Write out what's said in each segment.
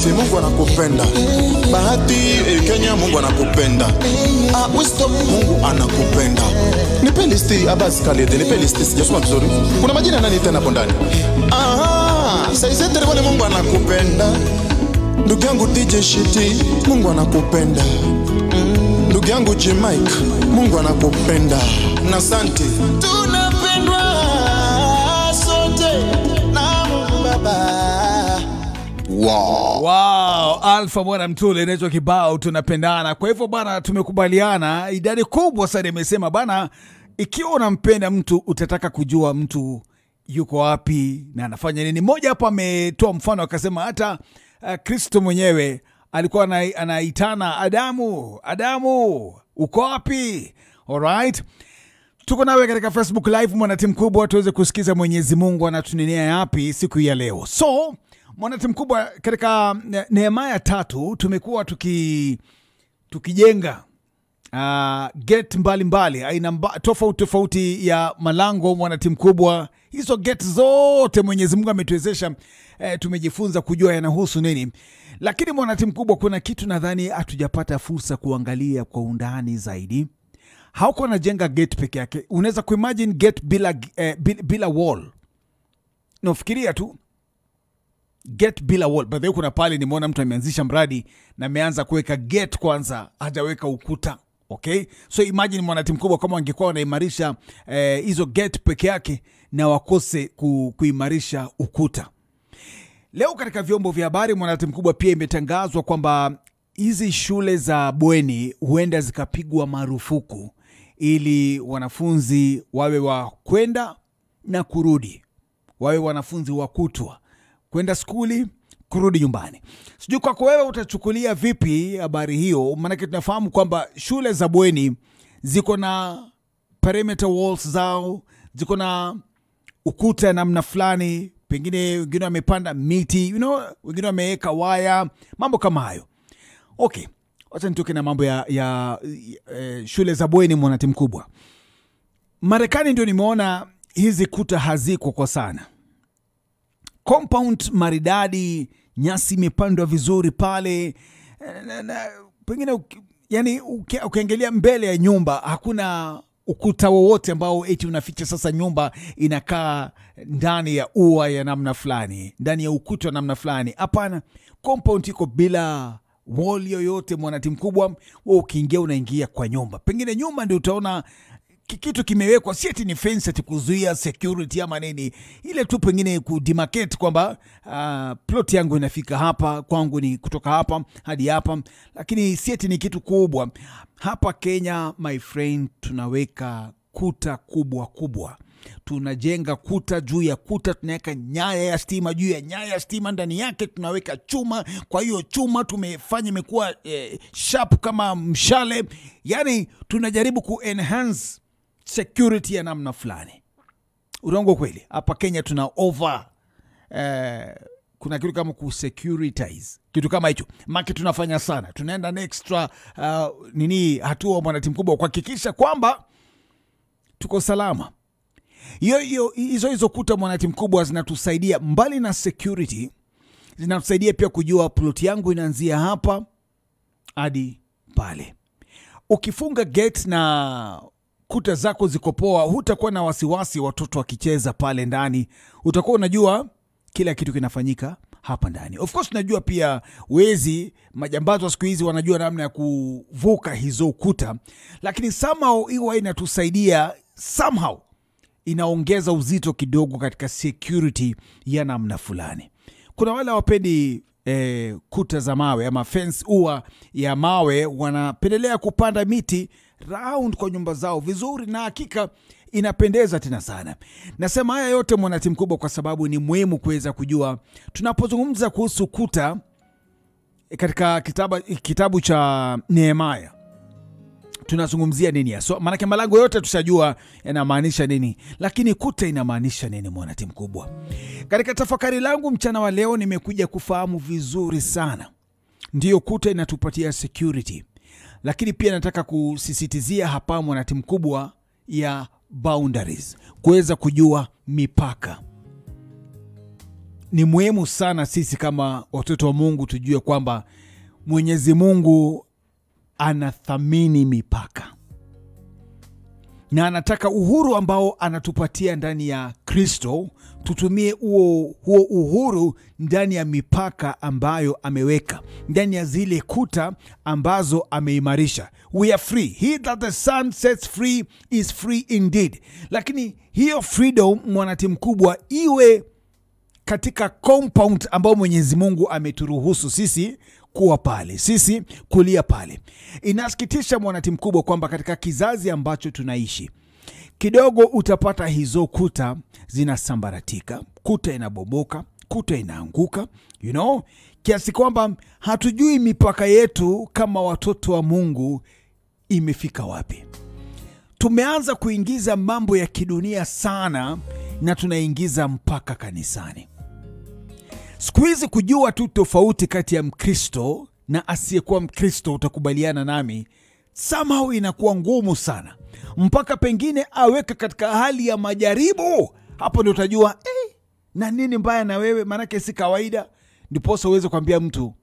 si Mungu anakupenda. Bahati eh, Kenya, Mungu anakupenda. Ah, Wisdom, Mungu anakupenda. Nipe listi Abbas Khalid, nipe listi, sijasoma vizuri. Kuna majina nani tena hapo ndani? Ah, saisetere wale Mungu anakupenda. Ndugu yangu DJ Shiti, Mungu anakupenda. Ndugu yangu J Mike, Mungu anakupenda. Na asante. Tuna Alfa bwana Mtule inaitwa kibao tunapendana. Kwa hivyo bwana, tumekubaliana idadi kubwa sana imesema bana ikiwa unampenda mtu utataka kujua mtu yuko wapi na anafanya nini. Mmoja hapa ametoa mfano akasema hata eh, Kristo mwenyewe alikuwa anaitana Adamu, Adamu uko wapi? Alright, tuko nawe katika Facebook Live mwanatimu kubwa, tuweze kusikiza Mwenyezi Mungu anatunenea yapi siku ya leo so mwanati mkubwa katika eh, ya tatu tumekuwa tuki tukijenga uh, ah, get mbalimbali aina mba, tofauti tofauti ya malango mwanati mkubwa hizo get zote mwenyezi mungu ametuwezesha eh, tumejifunza kujua yanahusu nini lakini mwanati mkubwa kuna kitu nadhani hatujapata fursa kuangalia kwa undani zaidi hauko anajenga gate peke yake unaweza kuimagine gate bila, eh, bila, bila wall nafikiria tu get bila wall by the way, kuna pale nimeona mtu ameanzisha mradi na ameanza kuweka get kwanza, hajaweka ukuta. Okay, so imagine mwanatimu kubwa kama wangekuwa wanaimarisha eh, hizo eh, get peke yake na wakose ku, kuimarisha ukuta. Leo katika vyombo vya habari mwanatimu kubwa pia imetangazwa kwamba hizi shule za bweni huenda zikapigwa marufuku ili wanafunzi wawe wa kwenda na kurudi, wawe wanafunzi wa kutwa kwenda skuli kurudi nyumbani. Sijui kwako wewe utachukulia vipi habari hiyo, maanake tunafahamu kwamba shule za bweni ziko na perimeter walls zao, ziko na ukuta ya namna fulani, pengine wengine wamepanda miti you know, wengine wameweka waya, mambo kama hayo. Okay, wacha nitoke na mambo ya, ya, ya eh, shule za bweni. Mwanati mkubwa Marekani ndio nimeona hizi kuta hazikwa kwa sana compound maridadi, nyasi imepandwa vizuri pale na, na, pengine yani ukiangalia mbele ya nyumba hakuna ukuta wowote ambao eti unaficha sasa nyumba inakaa ndani ya ua ya namna fulani, ndani ya ukuta wa namna fulani. Hapana, compound iko bila wall yoyote. Mwanati mkubwa wewe ukiingia, unaingia kwa nyumba, pengine nyumba ndio utaona kitu kimewekwa, si ati ni fence ati kuzuia security ama nini, ile tu pengine kudemarcate kwamba uh, plot yangu inafika hapa kwangu ni kutoka hapa hadi hapa, lakini si ati ni kitu kubwa. Hapa Kenya, my friend, tunaweka kuta kubwa kubwa tunajenga kuta juu ya kuta, tunaweka nyaya ya stima juu ya nyaya ya stima, ndani yake tunaweka chuma. Kwa hiyo chuma tumefanya imekuwa eh, sharp kama mshale, yani tunajaribu ku enhance security ya namna fulani. Urongo kweli, hapa Kenya tuna over eh, kuna kitu kama kusecuritize kitu kama hicho, make tunafanya sana, tunaenda na extra uh, nini hatua mwanati mkubwa kuhakikisha kwamba tuko salama. Hiyo hiyo hizo hizo kuta mwanatimu mkubwa zinatusaidia mbali na security, zinatusaidia pia kujua plot yangu inaanzia hapa hadi pale. Ukifunga gate na kuta zako ziko poa, hutakuwa na wasiwasi watoto wakicheza pale ndani, utakuwa unajua kila kitu kinafanyika hapa ndani. Of course unajua pia wezi majambazo wa siku hizi wanajua namna ya kuvuka hizo kuta, lakini somehow hiyo inatusaidia somehow, inaongeza uzito kidogo katika security ya namna fulani. Kuna wale wapendi eh, kuta za mawe ama fence ua ya mawe, wanapendelea kupanda miti round kwa nyumba zao vizuri, na hakika inapendeza tena sana. Nasema haya yote mwanatimu kubwa, kwa sababu ni muhimu kuweza kujua tunapozungumza kuhusu kuta eh, katika kitabu, kitabu cha Nehemaya tunazungumzia nini hasa? So, maanake malango yote tushajua yanamaanisha nini, lakini kuta inamaanisha nini, mwanatimu kubwa? Katika tafakari langu mchana wa leo nimekuja kufahamu vizuri sana, ndiyo kuta inatupatia security lakini pia nataka kusisitizia hapa mwana kubwa ya boundaries, kuweza kujua mipaka. Ni muhimu sana sisi kama watoto wa Mungu tujue kwamba Mwenyezi Mungu anathamini mipaka na anataka uhuru ambao anatupatia ndani ya Kristo, tutumie huo huo uhuru ndani ya mipaka ambayo ameweka, ndani ya zile kuta ambazo ameimarisha. We are free, he that the son sets free is free indeed. Lakini hiyo freedom, mwanati mkubwa, iwe katika compound ambao Mwenyezi Mungu ameturuhusu sisi kuwa pale, sisi kulia pale. Inasikitisha mwanati mkubwa kwamba katika kizazi ambacho tunaishi kidogo utapata hizo kuta zinasambaratika, kuta inaboboka kuta inaanguka, you know, kiasi kwamba hatujui mipaka yetu kama watoto wa Mungu imefika wapi. Tumeanza kuingiza mambo ya kidunia sana na tunaingiza mpaka kanisani. Siku hizi kujua tu tofauti kati ya Mkristo na asiyekuwa Mkristo, utakubaliana nami, somehow inakuwa ngumu sana, mpaka pengine aweke katika hali ya majaribu. Hapo ndo utajua eh, na nini mbaya na wewe, maanake si kawaida. Ndiposa uweze kuambia mtu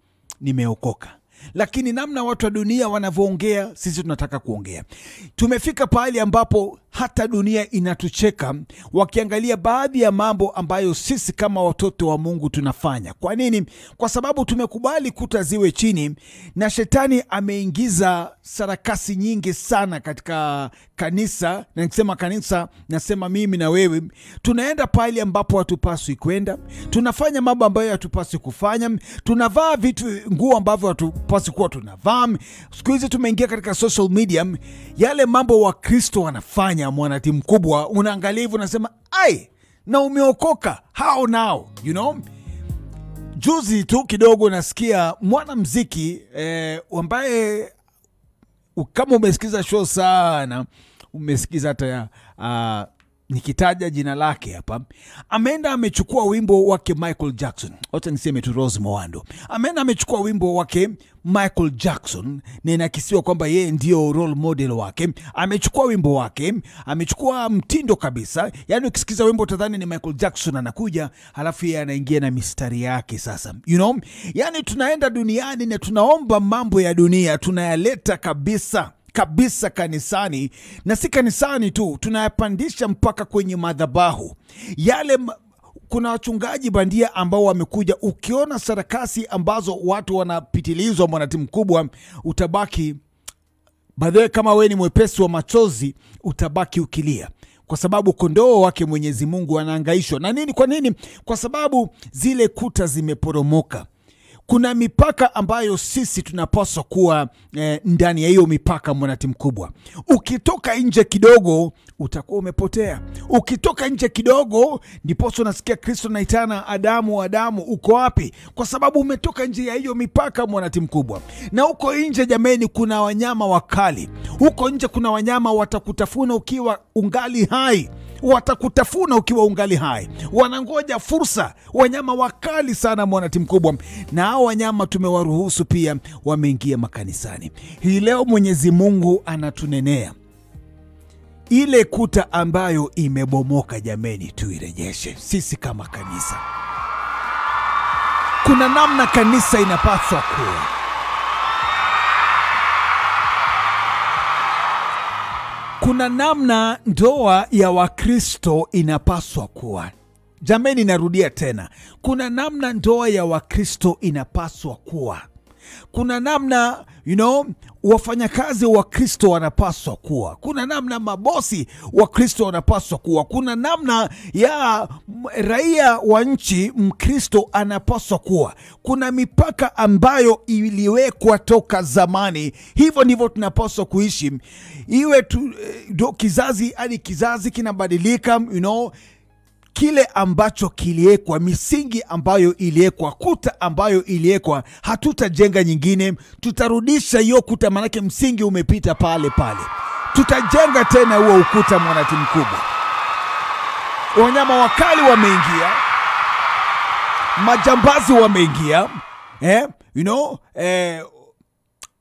nimeokoka. Lakini namna watu wa dunia wanavyoongea, sisi tunataka kuongea. Tumefika pahali ambapo hata dunia inatucheka, wakiangalia baadhi ya mambo ambayo sisi kama watoto wa Mungu tunafanya. Kwa nini? Kwa sababu tumekubali kuta ziwe chini, na shetani ameingiza sarakasi nyingi sana katika kanisa, na nikisema kanisa nasema mimi na wewe. Tunaenda pale ambapo hatupaswi kwenda, tunafanya mambo ambayo hatupaswi kufanya, tunavaa vitu, nguo ambavyo hatupaswi kuwa tunavaa. Siku hizi tumeingia katika social media, yale mambo Wakristo wanafanya ya mwanati mkubwa, unaangalia hivyo unasema ai, na umeokoka hao nao, you know. Juzi tu kidogo nasikia mziki eh, ambaye kama umesikiza show sana, umesikiza hata uh, nikitaja jina lake hapa, ameenda amechukua wimbo wake Michael Jackson. Wacha niseme tu Rose Mowando ameenda amechukua wimbo wake Michael Jackson, na inakisiwa kwamba yeye ndio role model wake. Amechukua wimbo wake, amechukua mtindo kabisa, yani ukisikiza wimbo utadhani ni Michael Jackson anakuja, halafu yeye anaingia na mistari yake. Sasa you know, yani tunaenda duniani na tunaomba mambo ya dunia tunayaleta kabisa kabisa kanisani, na si kanisani tu, tunayapandisha mpaka kwenye madhabahu yale kuna wachungaji bandia ambao wamekuja. Ukiona sarakasi ambazo watu wanapitilizwa, mwanati mkubwa, utabaki badhae. Kama we ni mwepesi wa machozi, utabaki ukilia, kwa sababu kondoo wake Mwenyezi Mungu anaangaishwa na nini. Kwa nini? Kwa sababu zile kuta zimeporomoka kuna mipaka ambayo sisi tunapaswa kuwa eh, ndani ya hiyo mipaka, mwanati mkubwa. Ukitoka nje kidogo utakuwa umepotea. Ukitoka nje kidogo, ndiposa unasikia Kristo naitana Adamu, Adamu, uko wapi? Kwa sababu umetoka nje ya hiyo mipaka, mwanati mkubwa. Na huko nje jameni, kuna wanyama wakali. Huko nje kuna wanyama watakutafuna ukiwa ungali hai watakutafuna ukiwa ungali hai, wanangoja fursa. Wanyama wakali sana, mwanati mkubwa. Na hao wanyama tumewaruhusu pia, wameingia makanisani hii leo. Mwenyezi Mungu anatunenea ile kuta ambayo imebomoka, jameni, tuirejeshe sisi kama kanisa. Kuna namna kanisa inapaswa kuwa Kuna namna ndoa ya Wakristo inapaswa kuwa. Jamani, narudia tena, kuna namna ndoa ya Wakristo inapaswa kuwa kuna namna you know, wafanyakazi wa Kristo wanapaswa kuwa, kuna namna mabosi wa Kristo wanapaswa kuwa, kuna namna ya raia wa nchi Mkristo anapaswa kuwa. Kuna mipaka ambayo iliwekwa toka zamani, hivyo ndivyo tunapaswa kuishi, iwe tu, eh, kizazi hadi kizazi kinabadilika you know, kile ambacho kiliwekwa, misingi ambayo iliwekwa, kuta ambayo iliwekwa, hatutajenga nyingine. Tutarudisha hiyo kuta, maanake msingi umepita pale pale. Tutajenga tena huo ukuta, mwanati mkubwa. Wanyama wakali wameingia, majambazi wameingia, eh, you know, eh,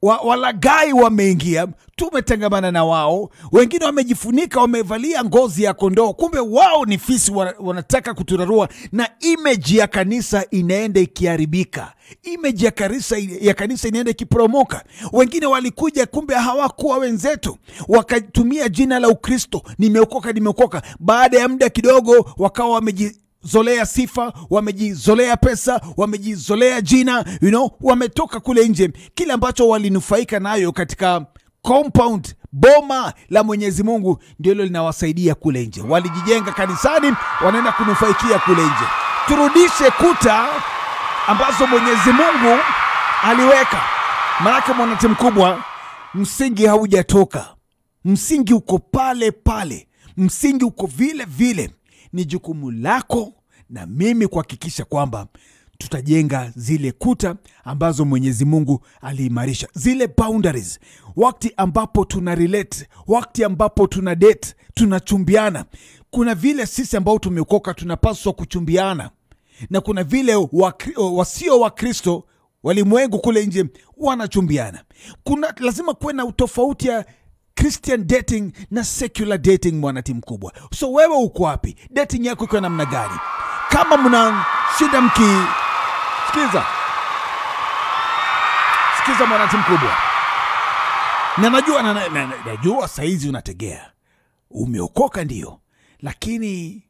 wa, walagai wameingia, tumetengamana na wao, wengine wamejifunika, wamevalia ngozi ya kondoo, kumbe wao ni fisi, wanataka kuturarua, na imeji ya kanisa inaenda ikiharibika, imeji ya kanisa, ya kanisa inaenda ikipromoka Wengine walikuja, kumbe hawakuwa wenzetu, wakatumia jina la Ukristo, nimeokoka, nimeokoka. Baada ya muda kidogo, wakawa wameji wamejizolea sifa, wamejizolea pesa, wamejizolea jina, you know, wametoka kule nje. Kile ambacho walinufaika nayo katika compound boma la Mwenyezi Mungu ndio hilo linawasaidia kule nje. Walijijenga kanisani, wanaenda kunufaikia kule nje. Turudishe kuta ambazo Mwenyezi Mungu aliweka, maanake mwanati mkubwa, msingi haujatoka, msingi uko pale pale, msingi uko vile vile. Ni jukumu lako na mimi kuhakikisha kwamba tutajenga zile kuta ambazo Mwenyezi Mungu aliimarisha, zile boundaries. wakti ambapo tuna relate, wakti ambapo tuna date, tunachumbiana, kuna vile sisi ambao tumeokoka tunapaswa kuchumbiana, na kuna vile wasio wa Kristo walimwengu kule nje wanachumbiana. Kuna lazima kuwe na utofauti ya Christian dating na secular dating, mwanati mkubwa. So wewe uko wapi? Dating yako iko namna gani? kama mna shida mki sikiza sikiza mkubwa na najua na, na, na, najua sahizi unategea umeokoka ndio lakini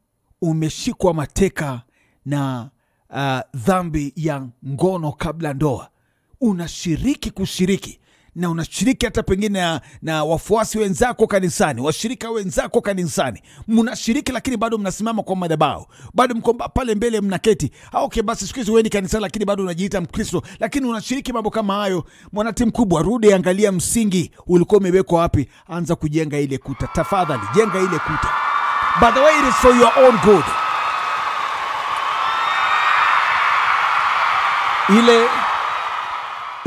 umeshikwa mateka na uh, dhambi ya ngono kabla ndoa unashiriki kushiriki na unashiriki hata pengine na, na wafuasi wenzako kanisani, washirika wenzako kanisani, mnashiriki lakini bado mnasimama kwa madhabahu, bado mko pale mbele mnaketi. Ah, okay, basi siku hizi uendi kanisani, lakini bado unajiita Mkristo, lakini unashiriki mambo kama hayo. mwanati kubwa, rudi, angalia msingi ulikuwa umewekwa wapi, anza kujenga ile kuta. Tafadhali jenga ile kuta. By the way, it is for your own good. ile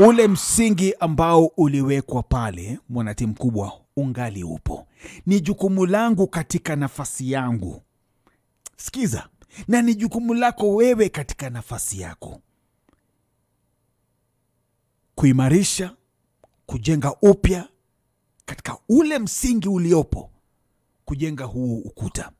ule msingi ambao uliwekwa pale, mwanati mkubwa, ungali upo. Ni jukumu langu katika nafasi yangu, sikiza, na ni jukumu lako wewe katika nafasi yako kuimarisha, kujenga upya katika ule msingi uliopo, kujenga huu ukuta.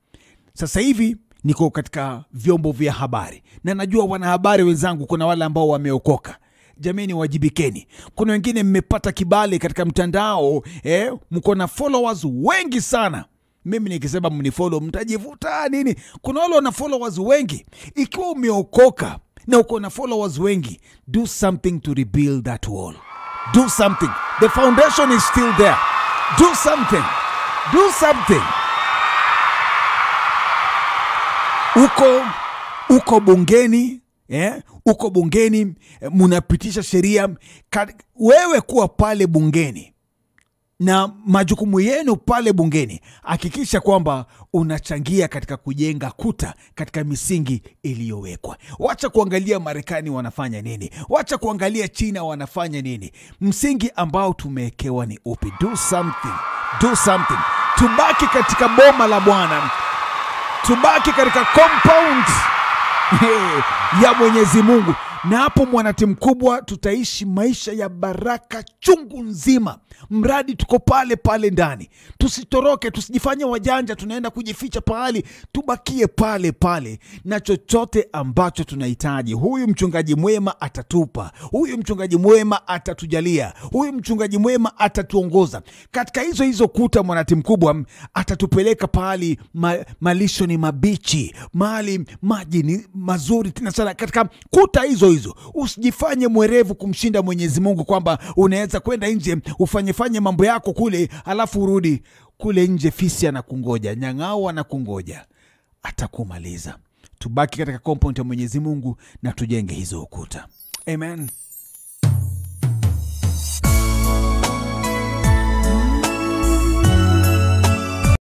Sasa hivi niko katika vyombo vya habari na najua wanahabari wenzangu, kuna wale ambao wameokoka jameni, wajibikeni. Kuna wengine mmepata kibali katika mtandao eh, mko na followers wengi sana mimi nikisema mnifolo mtajivuta nini? Kuna wale wana followers wengi. Ikiwa umeokoka na uko na followers wengi, do something to rebuild that wall, do something. The foundation is still there, do something, do something. Uko uko bungeni, Yeah, uko bungeni eh, mnapitisha sheria. Wewe kuwa pale bungeni na majukumu yenu pale bungeni, hakikisha kwamba unachangia katika kujenga kuta katika misingi iliyowekwa. Wacha kuangalia Marekani wanafanya nini, wacha kuangalia China wanafanya nini. Msingi ambao tumewekewa ni upi? Do something, do something. Tubaki katika boma la Bwana, tubaki katika compound ya Mwenyezi Mungu na hapo Mwanati Mkubwa tutaishi maisha ya baraka chungu nzima, mradi tuko pale pale ndani, tusitoroke, tusijifanye wajanja tunaenda kujificha pahali, tubakie pale pale na chochote ambacho tunahitaji, huyu mchungaji mwema atatupa, huyu mchungaji mwema atatujalia, huyu mchungaji mwema atatuongoza katika hizo hizo kuta. Mwanati Mkubwa atatupeleka pahali ma, malisho ni mabichi, mali maji ni mazuri tena sana, katika kuta hizo hizo. Usijifanye mwerevu kumshinda Mwenyezi Mungu kwamba unaweza kwenda nje ufanyefanye mambo yako kule, alafu urudi kule nje. Fisi anakungoja, nyang'au anakungoja, atakumaliza. Tubaki katika compound ya Mwenyezi Mungu na tujenge hizo ukuta. Amen.